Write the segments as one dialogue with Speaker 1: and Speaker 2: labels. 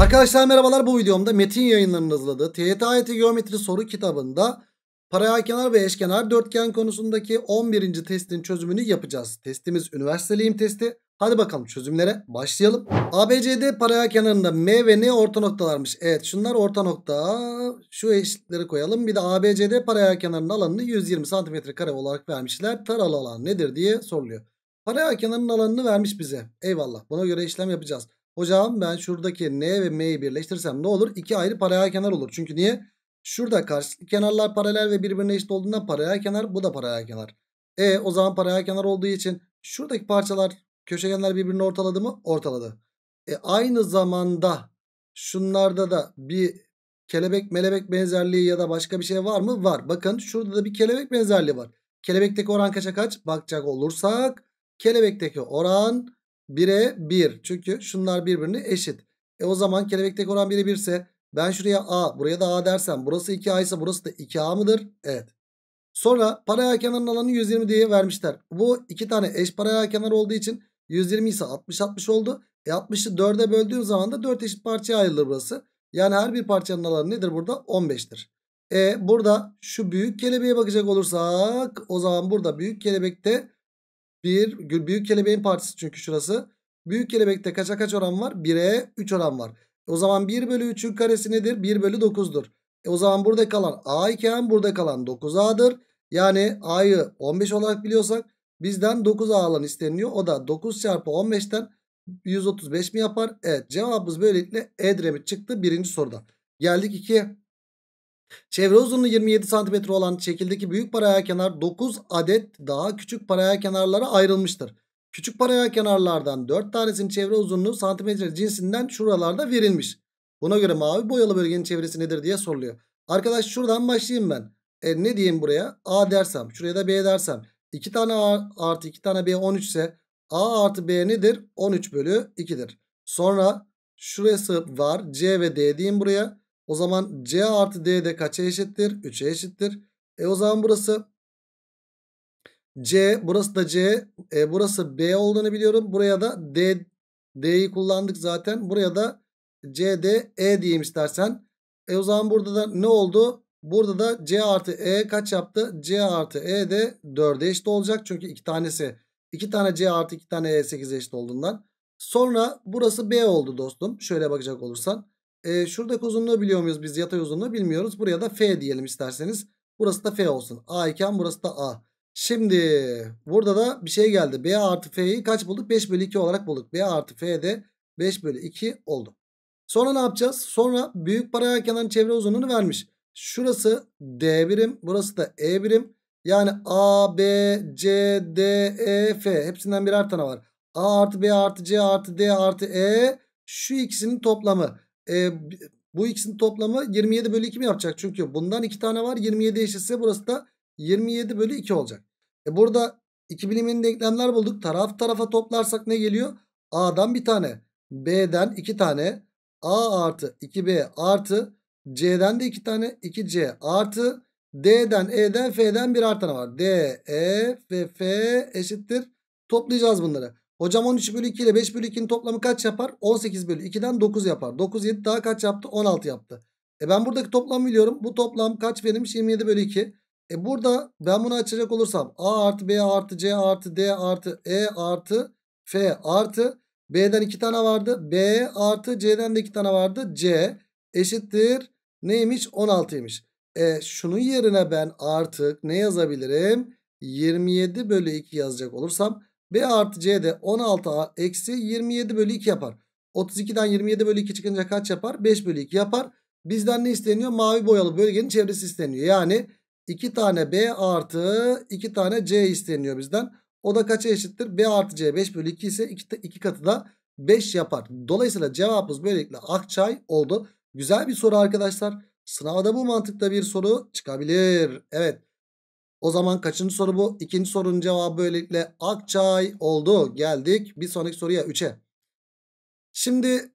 Speaker 1: Arkadaşlar merhabalar bu videomda Metin yayınlarının hazırladığı TYT Geometri soru kitabında paralel kenar ve eşkenar dörtgen konusundaki 11. testin çözümünü yapacağız. Testimiz üniversiteliyim testi. Hadi bakalım çözümlere başlayalım. ABCD paralel kenarında M ve N orta noktalarmış. Evet şunlar orta nokta. Şu eşitleri koyalım. Bir de ABCD paralel kenarının alanını 120 cm kare olarak vermişler. Taralı alan nedir diye soruluyor. Paralel kenarının alanını vermiş bize. Eyvallah. Buna göre işlem yapacağız. Hocam ben şuradaki n ve m'yi birleştirsem ne olur? İki ayrı paralel kenar olur. Çünkü niye? Şurada karşı kenarlar paralel ve birbirine eşit olduğundan paralel kenar bu da paralel kenar. E o zaman paralel kenar olduğu için şuradaki parçalar köşegenler birbirini ortaladı mı? Ortaladı. E aynı zamanda şunlarda da bir kelebek melebek benzerliği ya da başka bir şey var mı? Var. Bakın şurada da bir kelebek benzerliği var. Kelebekteki oran kaça kaç? Bakacak olursak kelebekteki oran 1'e 1. Çünkü şunlar birbirine eşit. E o zaman kelebekteki oran 1'e 1 ise ben şuraya A buraya da A dersem burası 2A ise burası da 2A mıdır? Evet. Sonra paralel kenarın alanı 120 diye vermişler. Bu iki tane eş paralel kenar olduğu için 120 ise 60 60 oldu. E 60'ı 4'e böldüğüm zaman da 4 eşit parçaya ayrılır burası. Yani her bir parçanın alanı nedir burada? 15'tir. E burada şu büyük kelebeğe bakacak olursak o zaman burada büyük kelebekte 1 büyük kelebeğin partisi çünkü şurası. Büyük kelebekte kaça kaç oran var? 1'e 3 oran var. o zaman 1 bölü 3'ün karesi nedir? 1 bölü 9'dur. E o zaman burada kalan A iken burada kalan 9A'dır. Yani A'yı 15 olarak biliyorsak bizden 9A alan isteniliyor. O da 9 çarpı 15'ten 135 mi yapar? Evet cevabımız böylelikle Edremit çıktı birinci soruda. Geldik 2'ye. Çevre uzunluğu 27 cm olan şekildeki büyük paraya kenar 9 adet daha küçük paraya kenarlara ayrılmıştır. Küçük paraya kenarlardan 4 tanesinin çevre uzunluğu santimetre cinsinden şuralarda verilmiş. Buna göre mavi boyalı bölgenin çevresi nedir diye soruluyor. Arkadaş şuradan başlayayım ben. E ne diyeyim buraya? A dersem. Şuraya da B dersem. 2 tane A artı 2 tane B 13 ise A artı B nedir? 13 bölü 2'dir. Sonra şurası var. C ve D diyeyim buraya. O zaman C artı D de kaça eşittir? 3'e eşittir. E o zaman burası C. Burası da C. E burası B olduğunu biliyorum. Buraya da D. D'yi kullandık zaten. Buraya da C, D, E diyeyim istersen. E o zaman burada da ne oldu? Burada da C artı E kaç yaptı? C artı E de 4'e eşit olacak. Çünkü iki tanesi. iki tane C artı iki tane E 8'e eşit olduğundan. Sonra burası B oldu dostum. Şöyle bakacak olursan. E, şuradaki uzunluğu biliyor muyuz biz? Yatay uzunluğu bilmiyoruz. Buraya da F diyelim isterseniz. Burası da F olsun. A iken burası da A. Şimdi burada da bir şey geldi. B artı F'yi kaç bulduk? 5 bölü 2 olarak bulduk. B artı F de 5 bölü 2 oldu. Sonra ne yapacağız? Sonra büyük paralel kenarın çevre uzunluğunu vermiş. Şurası D birim. Burası da E birim. Yani A, B, C, D, E, F. Hepsinden birer tane var. A artı B artı C artı D artı E. Şu ikisinin toplamı e, bu ikisinin toplamı 27 bölü 2 mi yapacak? Çünkü bundan 2 tane var 27 eşitse burası da 27 bölü 2 olacak. E burada 2 biliminin denklemler bulduk. Taraf tarafa toplarsak ne geliyor? A'dan bir tane. B'den 2 tane. A artı 2B artı C'den de 2 tane 2C artı D'den E'den F'den bir artana var. D, E F, F eşittir. Toplayacağız bunları. Hocam 13 bölü 2 ile 5 bölü 2'nin toplamı kaç yapar? 18 bölü 2'den 9 yapar. 9 7 daha kaç yaptı? 16 yaptı. E ben buradaki toplamı biliyorum. Bu toplam kaç verilmiş? 27 bölü 2. E burada ben bunu açacak olursam A artı B artı C artı D artı E artı F artı B'den 2 tane vardı. B artı C'den de 2 tane vardı. C eşittir neymiş? 16'ymiş. E şunun yerine ben artık ne yazabilirim? 27 bölü 2 yazacak olursam B artı C de 16 a eksi 27 bölü 2 yapar. 32'den 27 bölü 2 çıkınca kaç yapar? 5 bölü 2 yapar. Bizden ne isteniyor? Mavi boyalı bölgenin çevresi isteniyor. Yani 2 tane B artı 2 tane C isteniyor bizden. O da kaça eşittir? B artı C 5 bölü 2 ise 2, 2 katı da 5 yapar. Dolayısıyla cevabımız böylelikle Akçay oldu. Güzel bir soru arkadaşlar. Sınavda bu mantıkta bir soru çıkabilir. Evet. O zaman kaçıncı soru bu? İkinci sorunun cevabı böylelikle Akçay oldu. Geldik bir sonraki soruya 3'e. Şimdi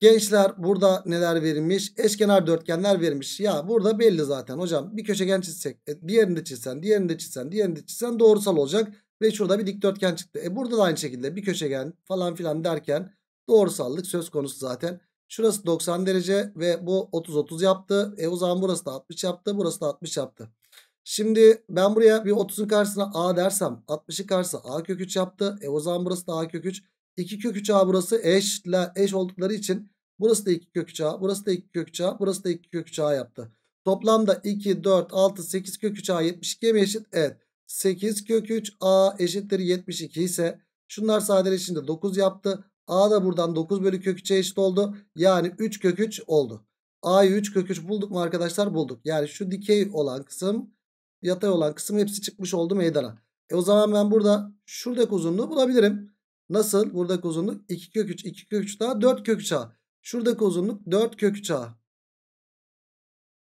Speaker 1: gençler burada neler verilmiş? Eşkenar dörtgenler verilmiş. Ya burada belli zaten hocam. Bir köşegen çizsek, e, diğerini de çizsen, diğerini de çizsen, diğerini de çizsen doğrusal olacak. Ve şurada bir dikdörtgen çıktı. E burada da aynı şekilde bir köşegen falan filan derken doğrusallık söz konusu zaten. Şurası 90 derece ve bu 30-30 yaptı. E o zaman burası da 60 yaptı, burası da 60 yaptı. Şimdi ben buraya bir 30'un karşısına a dersem 60'ı karşısına a kök 3 yaptı. E o zaman burası da a kök 3. 2 kök 3 a burası eşle eş oldukları için burası da 2 kök 3 a, burası da 2 kök 3 a, burası da 2 kök 3 a yaptı. Toplamda 2, 4, 6, 8 kök 3 a 72'ye mi eşit? Evet. 8 kök 3 a eşittir 72 ise şunlar sadeleşince 9 yaptı. A da buradan 9 bölü kök 3'e eşit oldu. Yani 3 kök 3 oldu. A'yı 3 kök 3 bulduk mu arkadaşlar? Bulduk. Yani şu dikey olan kısım yatay olan kısım hepsi çıkmış oldu meydana. E o zaman ben burada şuradaki uzunluğu bulabilirim. Nasıl? Buradaki uzunluk 2 kök 3, 2 kök 3 daha 4 kök 3 a. Şuradaki uzunluk 4 kök 3 a.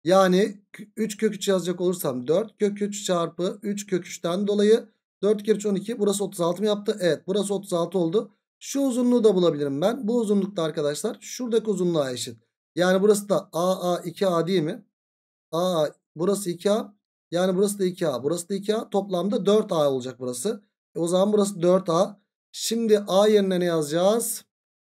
Speaker 1: Yani 3 kök 3 yazacak olursam 4 kök 3 çarpı 3 kök 3'ten dolayı 4 kök 3 12 burası 36 mı yaptı? Evet burası 36 oldu. Şu uzunluğu da bulabilirim ben. Bu uzunlukta arkadaşlar şuradaki uzunluğa eşit. Yani burası da AA 2A değil mi? AA burası 2A yani burası da 2A. Burası da 2A. Toplamda 4A olacak burası. E o zaman burası 4A. Şimdi A yerine ne yazacağız?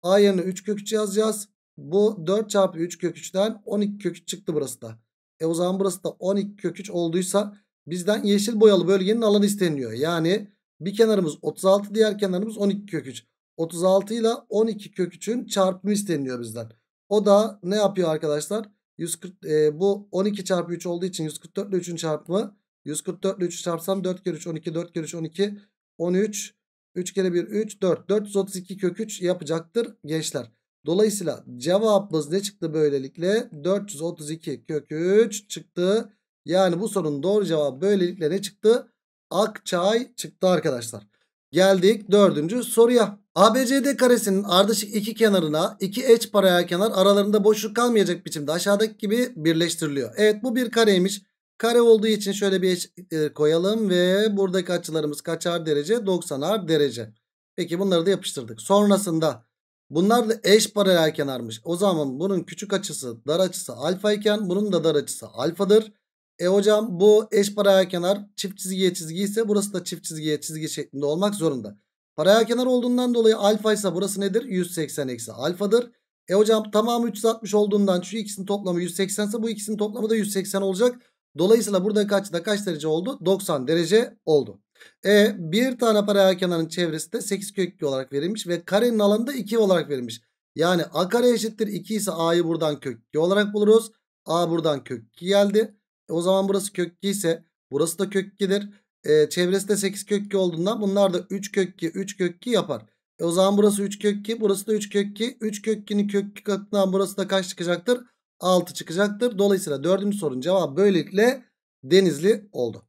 Speaker 1: A yerine 3 kök 3 yazacağız. Bu 4 çarpı 3 kök 3'ten 12 kök 3 çıktı burası da. E o zaman burası da 12 kök 3 olduysa bizden yeşil boyalı bölgenin alanı isteniyor. Yani bir kenarımız 36 diğer kenarımız 12 kök 3. 36 ile 12 kök 3'ün çarpımı isteniyor bizden. O da ne yapıyor arkadaşlar? 140, e, bu 12 çarpı 3 olduğu için 144 ile 3'ün çarpımı. 144 ile 3'ü çarpsam 4 kere 3 12 4 kere 3 12 13 3 kere 1 3 4 432 kök 3 yapacaktır gençler. Dolayısıyla cevabımız ne çıktı böylelikle? 432 kök 3 çıktı. Yani bu sorunun doğru cevabı böylelikle ne çıktı? Akçay çıktı arkadaşlar. Geldik dördüncü soruya. ABCD karesinin ardışık iki kenarına iki eş paralel kenar aralarında boşluk kalmayacak biçimde aşağıdaki gibi birleştiriliyor. Evet bu bir kareymiş. Kare olduğu için şöyle bir eş e, koyalım ve buradaki açılarımız kaçar derece? 90'ar derece. Peki bunları da yapıştırdık. Sonrasında bunlar da eş paralel kenarmış. O zaman bunun küçük açısı dar açısı alfa iken bunun da dar açısı alfadır. E hocam bu eş paraya kenar çift çizgiye çizgi ise burası da çift çizgiye çizgi şeklinde olmak zorunda. Paraya kenar olduğundan dolayı alfa ise burası nedir? 180 eksi alfadır. E hocam tamamı 360 olduğundan şu ikisinin toplamı 180 ise bu ikisinin toplamı da 180 olacak. Dolayısıyla burada kaç da kaç derece oldu? 90 derece oldu. E bir tane paraya kenarın çevresi de 8 kök olarak verilmiş ve karenin alanı da 2 olarak verilmiş. Yani a kare eşittir 2 ise a'yı buradan kök olarak buluruz. a buradan kök geldi. E, o zaman burası kökki ise burası da kök 2'dir. E, çevresi de 8 kök olduğundan bunlar da 3 kökki 2 3 kök yapar. E o zaman burası 3 kökki burası da 3 kökki 2. 3 kök 2'nin katından burası da kaç çıkacaktır? 6 çıkacaktır. Dolayısıyla dördüncü sorunun cevabı böylelikle denizli oldu.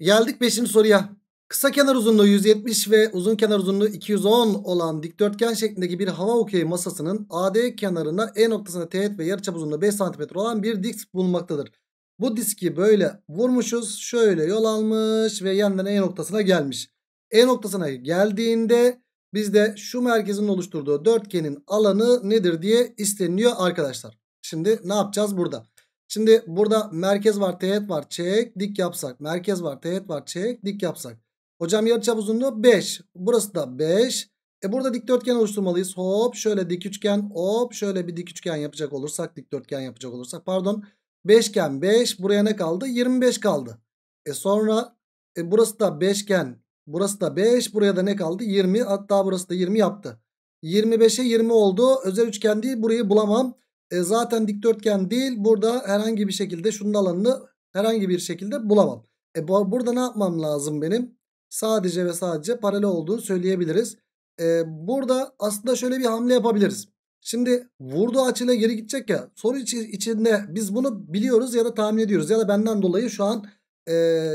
Speaker 1: Geldik 5. soruya. Kısa kenar uzunluğu 170 ve uzun kenar uzunluğu 210 olan dikdörtgen şeklindeki bir hava okey masasının AD kenarına E noktasına teğet ve yarıçap uzunluğu 5 cm olan bir disk bulunmaktadır. Bu diski böyle vurmuşuz. Şöyle yol almış ve yandan E noktasına gelmiş. E noktasına geldiğinde bizde şu merkezin oluşturduğu dörtgenin alanı nedir diye isteniyor arkadaşlar. Şimdi ne yapacağız burada? Şimdi burada merkez var teğet var çek dik yapsak. Merkez var teğet var çek dik yapsak. Hocam yarıçap uzunluğu 5. Burası da 5. E burada dikdörtgen oluşturmalıyız. Hop şöyle dik üçgen hop şöyle bir dik üçgen yapacak olursak dikdörtgen yapacak olursak pardon. Beşgen 5. Buraya ne kaldı? 25 kaldı. E sonra e burası da beşgen. Burası da 5. Buraya da ne kaldı? 20. Hatta burası da 20 yaptı. 25'e 20 oldu. Özel üçgen değil. Burayı bulamam. E zaten dikdörtgen değil. Burada herhangi bir şekilde şunun alanını herhangi bir şekilde bulamam. E bu, burada ne yapmam lazım benim? Sadece ve sadece paralel olduğunu söyleyebiliriz. E burada aslında şöyle bir hamle yapabiliriz. Şimdi vurdu açıyla geri gidecek ya. Soru içinde biz bunu biliyoruz ya da tahmin ediyoruz. Ya da benden dolayı şu an e,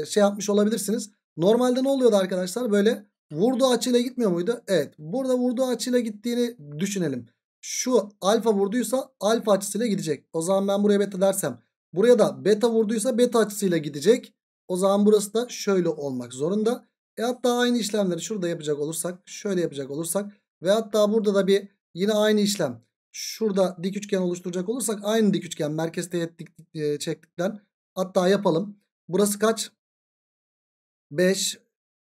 Speaker 1: şey yapmış olabilirsiniz. Normalde ne oluyordu arkadaşlar? Böyle vurdu açıyla gitmiyor muydu? Evet. Burada vurdu açıyla gittiğini düşünelim. Şu alfa vurduysa alfa açısıyla gidecek. O zaman ben buraya beta dersem. Buraya da beta vurduysa beta açısıyla gidecek. O zaman burası da şöyle olmak zorunda. E hatta aynı işlemleri şurada yapacak olursak. Şöyle yapacak olursak. Ve hatta burada da bir Yine aynı işlem. Şurada dik üçgen oluşturacak olursak aynı dik üçgen merkez teğet çektikten. Hatta yapalım. Burası kaç? 5.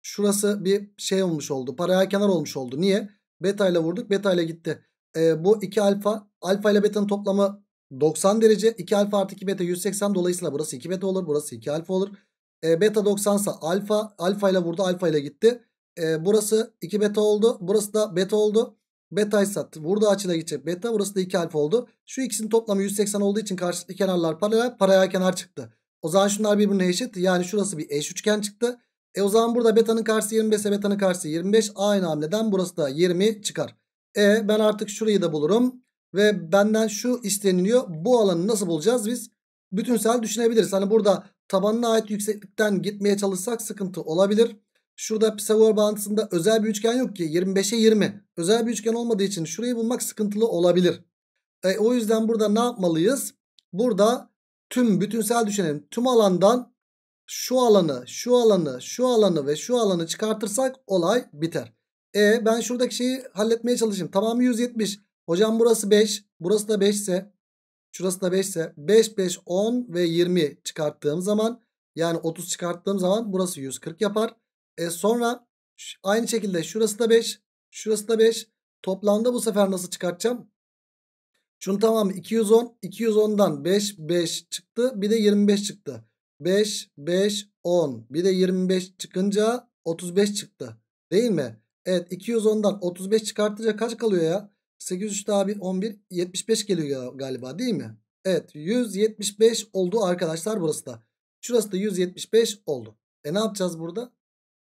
Speaker 1: Şurası bir şey olmuş oldu. Paralel kenar olmuş oldu. Niye? Beta ile vurduk. Beta ile gitti. E, bu 2 alfa. Alfa ile beta'nın toplamı 90 derece. 2 alfa artı 2 beta 180. Dolayısıyla burası 2 beta olur. Burası 2 alfa olur. E, beta 90 ise alfa. Alfa ile vurdu. Alfa ile gitti. E, burası 2 beta oldu. Burası da beta oldu. Beta ise burada açıyla gidecek beta. Burası da 2 alfa oldu. Şu ikisinin toplamı 180 olduğu için karşılıklı kenarlar paralel. Paraya kenar çıktı. O zaman şunlar birbirine eşit. Yani şurası bir eş üçgen çıktı. E o zaman burada beta'nın karşısı 25 ise beta'nın karşısı 25. Aynı hamleden burası da 20 çıkar. E ben artık şurayı da bulurum. Ve benden şu isteniliyor. Bu alanı nasıl bulacağız biz? Bütünsel düşünebiliriz. Hani burada tabanına ait yükseklikten gitmeye çalışsak sıkıntı olabilir. Şurada Pisagor bağıntısında özel bir üçgen yok ki. 25'e 20. Özel bir üçgen olmadığı için şurayı bulmak sıkıntılı olabilir. E, o yüzden burada ne yapmalıyız? Burada tüm bütünsel düşünelim. Tüm alandan şu alanı, şu alanı, şu alanı ve şu alanı çıkartırsak olay biter. E ben şuradaki şeyi halletmeye çalışayım. Tamamı 170. Hocam burası 5. Burası da 5 ise şurası da 5 ise 5, 5, 10 ve 20 çıkarttığım zaman yani 30 çıkarttığım zaman burası 140 yapar. E sonra aynı şekilde şurası da 5. Şurası da 5. Toplamda bu sefer nasıl çıkartacağım? Şunu tamam 210. 210'dan 5 5 çıktı. Bir de 25 çıktı. 5 5 10. Bir de 25 çıkınca 35 çıktı. Değil mi? Evet 210'dan 35 çıkartınca kaç kalıyor ya? 803 abi 11 75 geliyor galiba değil mi? Evet 175 oldu arkadaşlar burası da. Şurası da 175 oldu. E ne yapacağız burada?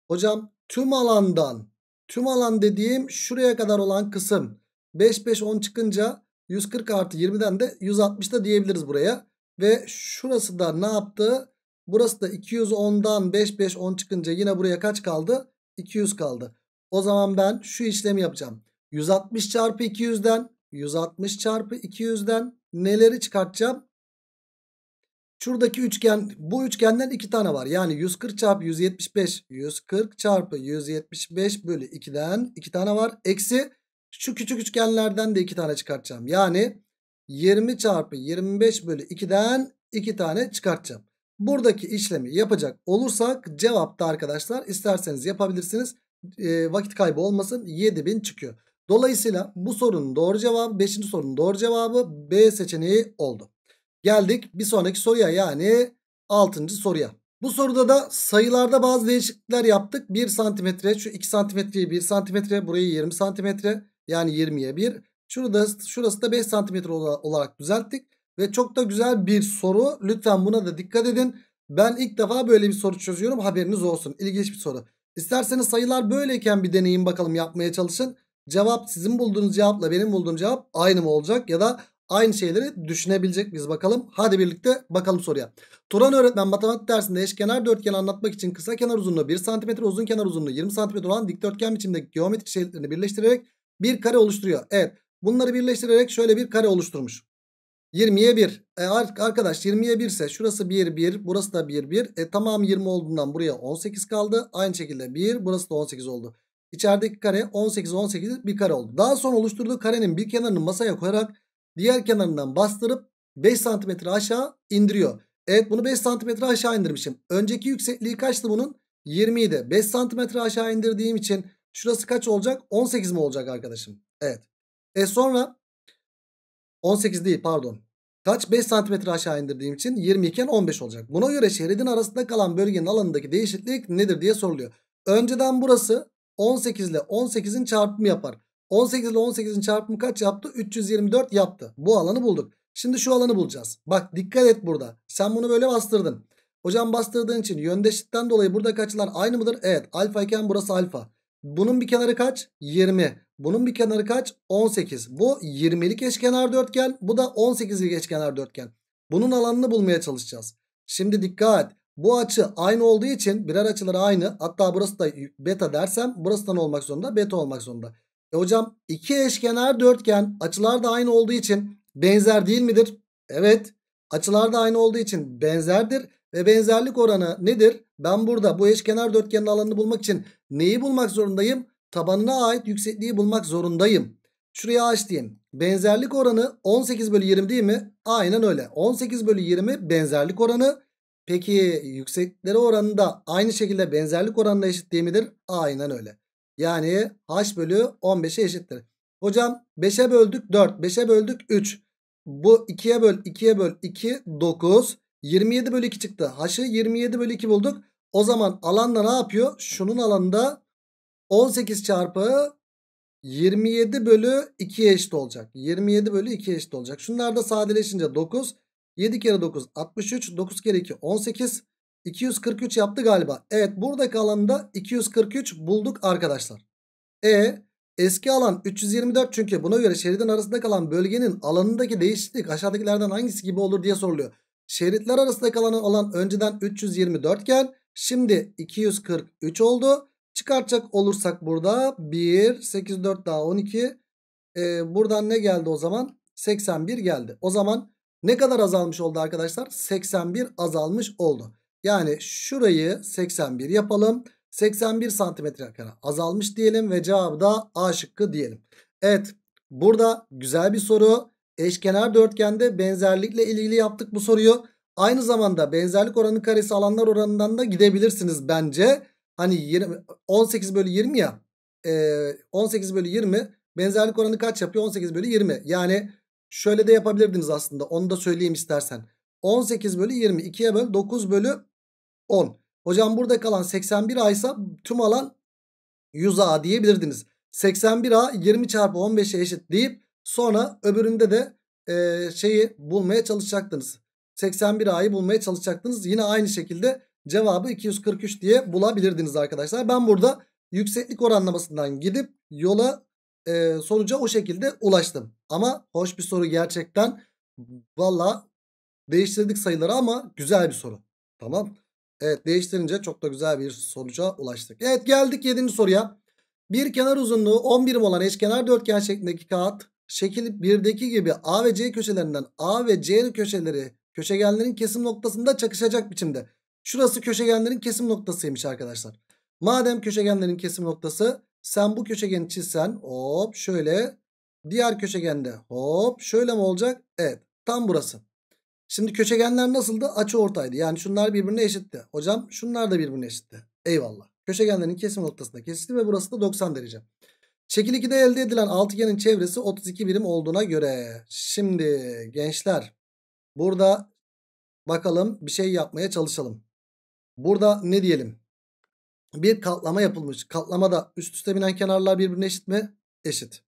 Speaker 1: Hocam tüm alandan tüm alan dediğim şuraya kadar olan kısım 5 5 10 çıkınca 140 artı 20'den de 160 da diyebiliriz buraya. Ve şurası da ne yaptı? Burası da 210'dan 5 5 10 çıkınca yine buraya kaç kaldı? 200 kaldı. O zaman ben şu işlemi yapacağım. 160 çarpı 200'den 160 çarpı 200'den neleri çıkartacağım? Şuradaki üçgen bu üçgenden iki tane var. Yani 140 çarpı 175 140 çarpı 175 bölü 2'den iki tane var. Eksi şu küçük üçgenlerden de iki tane çıkartacağım. Yani 20 çarpı 25 bölü 2'den iki tane çıkartacağım. Buradaki işlemi yapacak olursak cevapta arkadaşlar isterseniz yapabilirsiniz. E, vakit kaybı olmasın 7000 çıkıyor. Dolayısıyla bu sorunun doğru cevabı 5. sorunun doğru cevabı B seçeneği oldu. Geldik bir sonraki soruya yani 6. soruya. Bu soruda da sayılarda bazı değişiklikler yaptık. 1 santimetre şu 2 santimetreyi 1 santimetre burayı 20 santimetre yani 20'ye 1. Şurada, şurası da 5 santimetre olarak düzelttik. Ve çok da güzel bir soru. Lütfen buna da dikkat edin. Ben ilk defa böyle bir soru çözüyorum. Haberiniz olsun. İlginç bir soru. İsterseniz sayılar böyleyken bir deneyin bakalım yapmaya çalışın. Cevap sizin bulduğunuz cevapla benim bulduğum cevap aynı mı olacak? Ya da Aynı şeyleri düşünebilecek miyiz bakalım. Hadi birlikte bakalım soruya. Turan öğretmen matematik dersinde eşkenar dörtgen anlatmak için kısa kenar uzunluğu 1 cm uzun kenar uzunluğu 20 cm olan dikdörtgen biçimdeki geometrik şeritlerini birleştirerek bir kare oluşturuyor. Evet bunları birleştirerek şöyle bir kare oluşturmuş. 20'ye 1. E, arkadaş 20'ye 1 ise şurası 1 1 burası da 1 1. E, tamam 20 olduğundan buraya 18 kaldı. Aynı şekilde 1 burası da 18 oldu. İçerideki kare 18 18 bir kare oldu. Daha sonra oluşturduğu karenin bir kenarını masaya koyarak diğer kenarından bastırıp 5 cm aşağı indiriyor. Evet bunu 5 cm aşağı indirmişim. Önceki yüksekliği kaçtı bunun? 20 idi. 5 cm aşağı indirdiğim için şurası kaç olacak? 18 mi olacak arkadaşım? Evet. E sonra 18 değil pardon. Kaç? 5 cm aşağı indirdiğim için 20 iken 15 olacak. Buna göre şeridin arasında kalan bölgenin alanındaki değişiklik nedir diye soruluyor. Önceden burası 18 ile 18'in çarpımı yapar. 18 ile 18'in çarpımı kaç yaptı? 324 yaptı. Bu alanı bulduk. Şimdi şu alanı bulacağız. Bak dikkat et burada. Sen bunu böyle bastırdın. Hocam bastırdığın için yöndeşlikten dolayı burada açılar aynı mıdır? Evet. Alfa iken burası alfa. Bunun bir kenarı kaç? 20. Bunun bir kenarı kaç? 18. Bu 20'lik eşkenar dörtgen. Bu da 18'lik eşkenar dörtgen. Bunun alanını bulmaya çalışacağız. Şimdi dikkat. Bu açı aynı olduğu için birer açıları aynı. Hatta burası da beta dersem burası da olmak zorunda? Beta olmak zorunda. E hocam iki eşkenar dörtgen açılar da aynı olduğu için benzer değil midir? Evet açılar da aynı olduğu için benzerdir ve benzerlik oranı nedir? Ben burada bu eşkenar dörtgenin alanını bulmak için neyi bulmak zorundayım? Tabanına ait yüksekliği bulmak zorundayım. Şuraya aç diyeyim. Benzerlik oranı 18 bölü 20 değil mi? Aynen öyle. 18 bölü 20 benzerlik oranı. Peki yükseklikleri oranı da aynı şekilde benzerlik oranına eşit değil midir? Aynen öyle. Yani h bölü 15'e eşittir. Hocam 5'e böldük 4. 5'e böldük 3. Bu 2'ye böl 2'ye böl 2 9. 27 bölü 2 çıktı. H'ı 27 bölü 2 bulduk. O zaman alanla ne yapıyor? Şunun alanında 18 çarpı 27 bölü 2'ye eşit olacak. 27 bölü 2'ye eşit olacak. Şunlar da sadeleşince 9. 7 kere 9 63. 9 kere 2 18. 243 yaptı galiba. Evet buradaki alanda 243 bulduk arkadaşlar. E eski alan 324 çünkü buna göre şeridin arasında kalan bölgenin alanındaki değişiklik aşağıdakilerden hangisi gibi olur diye soruluyor. Şeritler arasında kalan alan önceden 324 iken şimdi 243 oldu. Çıkartacak olursak burada 1, 8, 4 daha 12. Ee, buradan ne geldi o zaman? 81 geldi. O zaman ne kadar azalmış oldu arkadaşlar? 81 azalmış oldu. Yani şurayı 81 yapalım. 81 santimetre kare azalmış diyelim ve cevabı da A şıkkı diyelim. Evet burada güzel bir soru. Eşkenar dörtgende benzerlikle ilgili yaptık bu soruyu. Aynı zamanda benzerlik oranı karesi alanlar oranından da gidebilirsiniz bence. Hani 20, 18 bölü 20 ya. 18 bölü 20 benzerlik oranı kaç yapıyor? 18 bölü 20. Yani şöyle de yapabilirdiniz aslında onu da söyleyeyim istersen. 18 bölü 20 2'ye böl 9 bölü 10. Hocam burada kalan 81A ise tüm alan 100A diyebilirdiniz. 81A 20 çarpı 15'e eşit deyip sonra öbüründe de e, şeyi bulmaya çalışacaktınız. 81A'yı bulmaya çalışacaktınız. Yine aynı şekilde cevabı 243 diye bulabilirdiniz arkadaşlar. Ben burada yükseklik oranlamasından gidip yola e, sonuca o şekilde ulaştım. Ama hoş bir soru gerçekten. Valla değiştirdik sayıları ama güzel bir soru. Tamam. Evet değiştirince çok da güzel bir sonuca ulaştık. Evet geldik 7. soruya. Bir kenar uzunluğu 10 olan eşkenar dörtgen şeklindeki kağıt şekil 1'deki gibi A ve C köşelerinden A ve C köşeleri köşegenlerin kesim noktasında çakışacak biçimde. Şurası köşegenlerin kesim noktasıymış arkadaşlar. Madem köşegenlerin kesim noktası sen bu köşegeni çizsen hop şöyle diğer köşegende hop şöyle mi olacak? Evet tam burası. Şimdi köşegenler nasıldı? Açı ortaydı. Yani şunlar birbirine eşitti. Hocam şunlar da birbirine eşitti. Eyvallah. Köşegenlerin kesim noktasında kesişti ve burası da 90 derece. Şekil 2'de elde edilen altıgenin çevresi 32 birim olduğuna göre. Şimdi gençler burada bakalım bir şey yapmaya çalışalım. Burada ne diyelim? Bir katlama yapılmış. Katlamada üst üste binen kenarlar birbirine eşit mi? Eşit.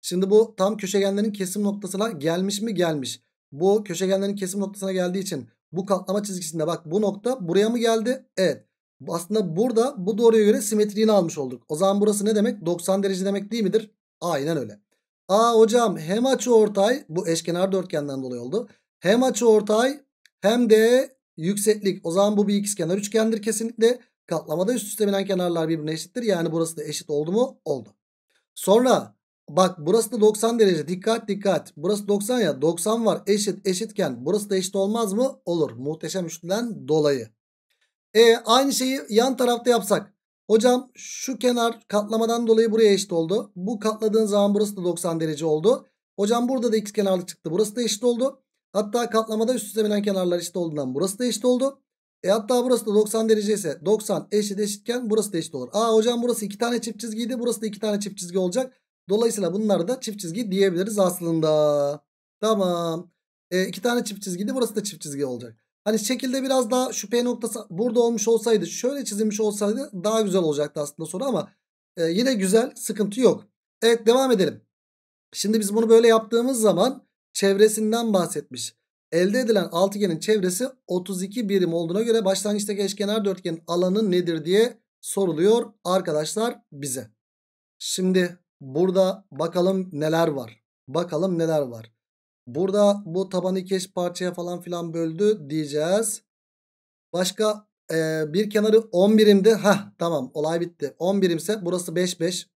Speaker 1: Şimdi bu tam köşegenlerin kesim noktasına gelmiş mi? Gelmiş bu köşegenlerin kesim noktasına geldiği için bu katlama çizgisinde bak bu nokta buraya mı geldi? Evet. Aslında burada bu doğruya göre simetriğini almış olduk. O zaman burası ne demek? 90 derece demek değil midir? Aynen öyle. Aa hocam hem açı ortay bu eşkenar dörtgenden dolayı oldu. Hem açı ortay hem de yükseklik. O zaman bu bir ikizkenar üçgendir kesinlikle. Katlamada üst üste binen kenarlar birbirine eşittir. Yani burası da eşit oldu mu? Oldu. Sonra Bak burası da 90 derece. Dikkat dikkat. Burası 90 ya. 90 var. Eşit eşitken burası da eşit olmaz mı? Olur. Muhteşem üçlüden dolayı. E aynı şeyi yan tarafta yapsak. Hocam şu kenar katlamadan dolayı buraya eşit oldu. Bu katladığın zaman burası da 90 derece oldu. Hocam burada da x kenarlık çıktı. Burası da eşit oldu. Hatta katlamada üst üste binen kenarlar eşit olduğundan burası da eşit oldu. E hatta burası da 90 derece ise 90 eşit eşitken burası da eşit olur. Aa hocam burası iki tane çift çizgiydi. Burası da iki tane çift çizgi olacak. Dolayısıyla bunlar da çift çizgi diyebiliriz aslında. Tamam. E, iki tane çift çizgiydi. Burası da çift çizgi olacak. Hani şekilde biraz daha şüphe noktası burada olmuş olsaydı şöyle çizilmiş olsaydı daha güzel olacaktı aslında soru ama e, yine güzel sıkıntı yok. Evet devam edelim. Şimdi biz bunu böyle yaptığımız zaman çevresinden bahsetmiş. Elde edilen altıgenin çevresi 32 birim olduğuna göre başlangıçtaki eşkenar dörtgenin alanı nedir diye soruluyor arkadaşlar bize. Şimdi Burada bakalım neler var. Bakalım neler var. Burada bu tabanı iki parçaya falan filan böldü diyeceğiz. Başka e, bir kenarı 10 birimdi. Ha tamam olay bitti. 10 birimse burası 5 5.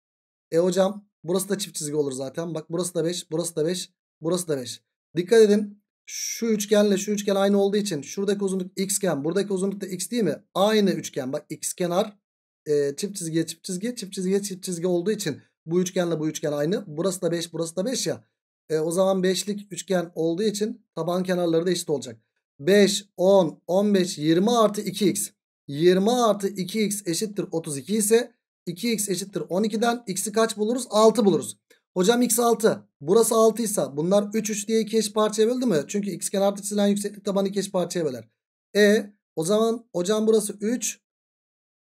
Speaker 1: E hocam burası da çift çizgi olur zaten. Bak burası da 5, burası da 5, burası da 5. Dikkat edin. Şu üçgenle şu üçgen aynı olduğu için şuradaki uzunluk xgen, buradaki uzunluk da x değil mi? Aynı üçgen. Bak x kenar e, çift çizgiye çift çizgi, çift çizgiye çift çizgi olduğu için bu üçgenle bu üçgen aynı. Burası da 5 burası da 5 ya. E, o zaman 5'lik üçgen olduğu için taban kenarları da eşit olacak. 5, 10, 15, 20 artı 2x. 20 artı 2x eşittir 32 ise 2x eşittir 12'den x'i kaç buluruz? 6 buluruz. Hocam x 6. Burası 6 ise bunlar 3 3 diye 2 eş parçaya böldü mü? Çünkü x kenarda çizilen yükseklik tabanı 2 eş parçaya böler. E o zaman hocam burası 3.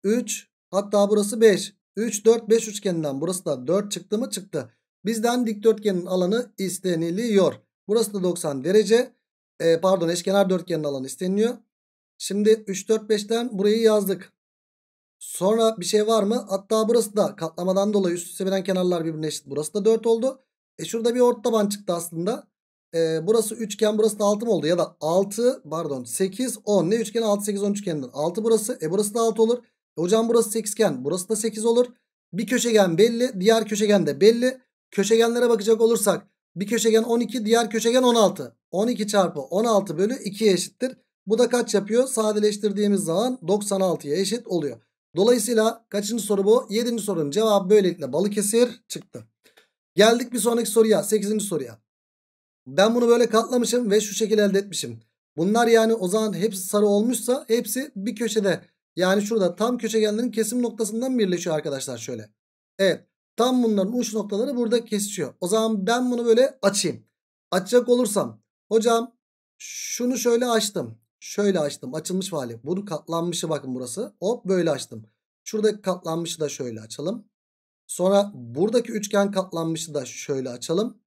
Speaker 1: 3 hatta burası 5. 3 4 5 üçgeninden burası da 4 çıktı mı çıktı. Bizden dikdörtgenin alanı isteniliyor. Burası da 90 derece. E, pardon eşkenar dörtgenin alanı isteniliyor. Şimdi 3 4 5'ten burayı yazdık. Sonra bir şey var mı? Hatta burası da katlamadan dolayı üst üste binen kenarlar birbirine eşit. Burası da 4 oldu. E şurada bir orta taban çıktı aslında. E, burası üçgen burası da 6 mı oldu? Ya da 6 pardon 8 10 ne üçgen 6 8 10 üçgeninden 6 burası. E burası da 6 olur. Hocam burası 8 iken burası da 8 olur. Bir köşegen belli diğer köşegen de belli. Köşegenlere bakacak olursak bir köşegen 12 diğer köşegen 16. 12 çarpı 16 bölü 2'ye eşittir. Bu da kaç yapıyor? Sadeleştirdiğimiz zaman 96'ya eşit oluyor. Dolayısıyla kaçıncı soru bu? 7. sorunun cevabı böylelikle Balıkesir çıktı. Geldik bir sonraki soruya 8. soruya. Ben bunu böyle katlamışım ve şu şekilde elde etmişim. Bunlar yani o zaman hepsi sarı olmuşsa hepsi bir köşede yani şurada tam köşegenlerin kesim noktasından birleşiyor arkadaşlar şöyle. Evet tam bunların uç noktaları burada kesişiyor. O zaman ben bunu böyle açayım. Açacak olursam hocam şunu şöyle açtım. Şöyle açtım açılmış hali. Bunu katlanmışı bakın burası. Hop böyle açtım. Şuradaki katlanmışı da şöyle açalım. Sonra buradaki üçgen katlanmışı da şöyle açalım.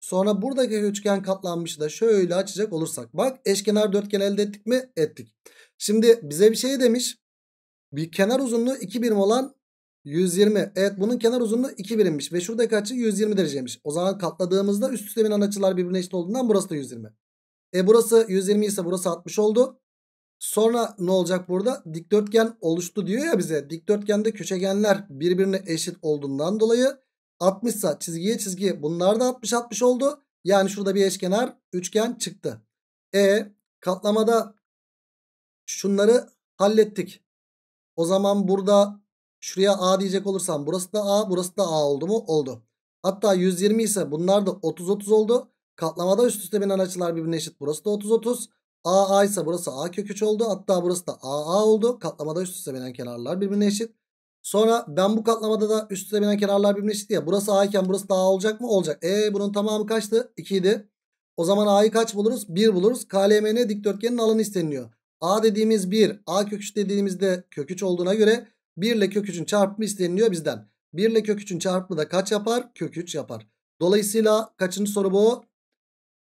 Speaker 1: Sonra buradaki üçgen katlanmışı da şöyle açacak olursak. Bak eşkenar dörtgen elde ettik mi? Ettik. Şimdi bize bir şey demiş. Bir kenar uzunluğu 2 birim olan 120. Evet bunun kenar uzunluğu 2 birimmiş. Ve şuradaki açı 120 dereceymiş. O zaman katladığımızda üst üste binen açılar birbirine eşit olduğundan burası da 120. E burası 120 ise burası 60 oldu. Sonra ne olacak burada? Dikdörtgen oluştu diyor ya bize. Dikdörtgende köşegenler birbirine eşit olduğundan dolayı 60 ise çizgiye çizgi bunlar da 60-60 oldu. Yani şurada bir eşkenar üçgen çıktı. E katlamada şunları hallettik. O zaman burada şuraya A diyecek olursam burası da A burası da A oldu mu? Oldu. Hatta 120 ise bunlar da 30-30 oldu. Katlamada üst üste binen açılar birbirine eşit. Burası da 30-30. AA ise burası A kök 3 oldu. Hatta burası da AA oldu. Katlamada üst üste binen kenarlar birbirine eşit. Sonra ben bu katlamada da üst üste binen kenarlar birbirine eşit ya. Burası A iken burası da A olacak mı? Olacak. E bunun tamamı kaçtı? 2 idi. O zaman A'yı kaç buluruz? 1 buluruz. KLMN dikdörtgenin alanı isteniliyor. A dediğimiz 1. A kök 3 dediğimizde kök 3 olduğuna göre 1 ile kök 3'ün çarpımı isteniliyor bizden. 1 ile kök 3'ün çarpımı da kaç yapar? Kök 3 yapar. Dolayısıyla kaçıncı soru bu?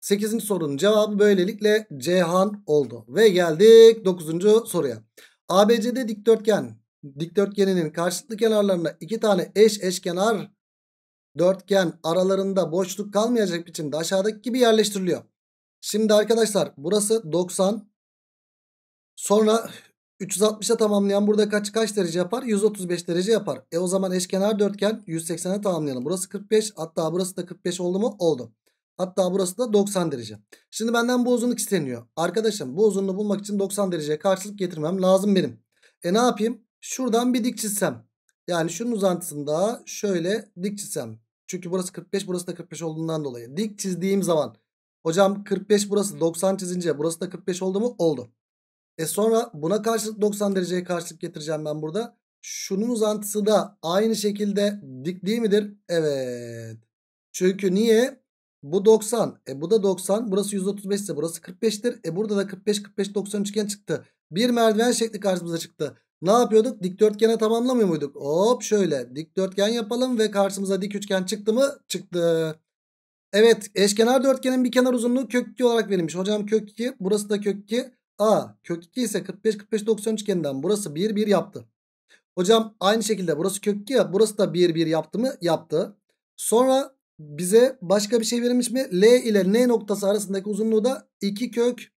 Speaker 1: 8. sorunun cevabı böylelikle Cihan oldu. Ve geldik 9. soruya. ABC'de dikdörtgen dikdörtgeninin karşılıklı kenarlarına iki tane eş eşkenar dörtgen aralarında boşluk kalmayacak biçimde aşağıdaki gibi yerleştiriliyor. Şimdi arkadaşlar burası 90 Sonra 360'a tamamlayan burada kaç kaç derece yapar? 135 derece yapar. E o zaman eşkenar dörtgen 180'e tamamlayalım. Burası 45 hatta burası da 45 oldu mu? Oldu. Hatta burası da 90 derece. Şimdi benden bu uzunluk isteniyor. Arkadaşım bu uzunluğu bulmak için 90 dereceye karşılık getirmem lazım benim. E ne yapayım? Şuradan bir dik çizsem. Yani şunun uzantısında şöyle dik çizsem. Çünkü burası 45 burası da 45 olduğundan dolayı. Dik çizdiğim zaman. Hocam 45 burası 90 çizince burası da 45 oldu mu? Oldu. E sonra buna karşılık 90 dereceye karşılık getireceğim ben burada. Şunun uzantısı da aynı şekilde dik değil midir? Evet. Çünkü niye? Bu 90. E bu da 90. Burası 135 ise burası 45'tir. E burada da 45 45 90 üçgen çıktı. Bir merdiven şekli karşımıza çıktı. Ne yapıyorduk? Dikdörtgene tamamlamıyor muyduk? Hop şöyle dikdörtgen yapalım ve karşımıza dik üçgen çıktı mı? Çıktı. Evet eşkenar dörtgenin bir kenar uzunluğu kök 2 olarak verilmiş. Hocam kök 2 burası da kök 2. A kök 2 ise 45 45 90 üçgeninden burası 1 1 yaptı. Hocam aynı şekilde burası kök 2 ya burası da 1 1 yaptı mı? Yaptı. Sonra bize başka bir şey verilmiş mi? L ile N noktası arasındaki uzunluğu da 2 kök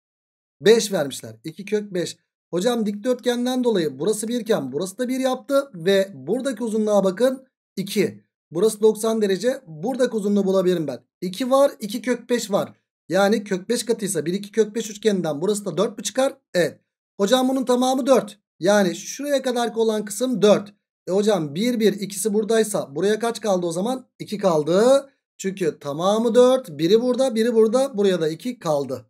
Speaker 1: 5 vermişler. 2 kök 5. Hocam dikdörtgenden dolayı burası 1 iken burası da 1 yaptı. Ve buradaki uzunluğa bakın 2. Burası 90 derece. Buradaki uzunluğu bulabilirim ben. 2 var 2 kök 5 var. Yani kök 5 katıysa 1 2 kök 5 üçgeninden burası da 4 mü çıkar? Evet. Hocam bunun tamamı 4. Yani şuraya kadar olan kısım 4. E hocam 1 1 ikisi buradaysa buraya kaç kaldı o zaman? 2 kaldı. Çünkü tamamı 4. Biri burada biri burada buraya da 2 kaldı.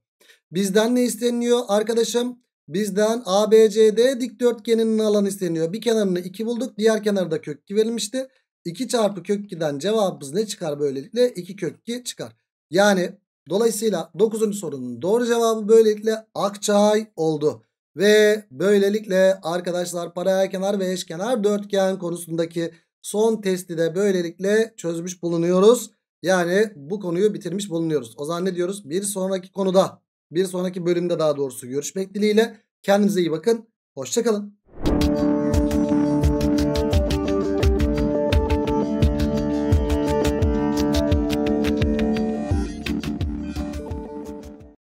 Speaker 1: Bizden ne isteniyor arkadaşım? Bizden ABCD dikdörtgeninin alanı isteniyor. Bir kenarını 2 bulduk. Diğer kenarda kök 2 verilmişti. 2 çarpı kök 2'den cevabımız ne çıkar böylelikle? 2 kök 2 çıkar. Yani Dolayısıyla 9. sorunun doğru cevabı böylelikle Akçay oldu. Ve böylelikle arkadaşlar paraya kenar ve eşkenar dörtgen konusundaki son testi de böylelikle çözmüş bulunuyoruz. Yani bu konuyu bitirmiş bulunuyoruz. O zaman ne diyoruz? Bir sonraki konuda, bir sonraki bölümde daha doğrusu görüşmek dileğiyle. Kendinize iyi bakın. Hoşçakalın.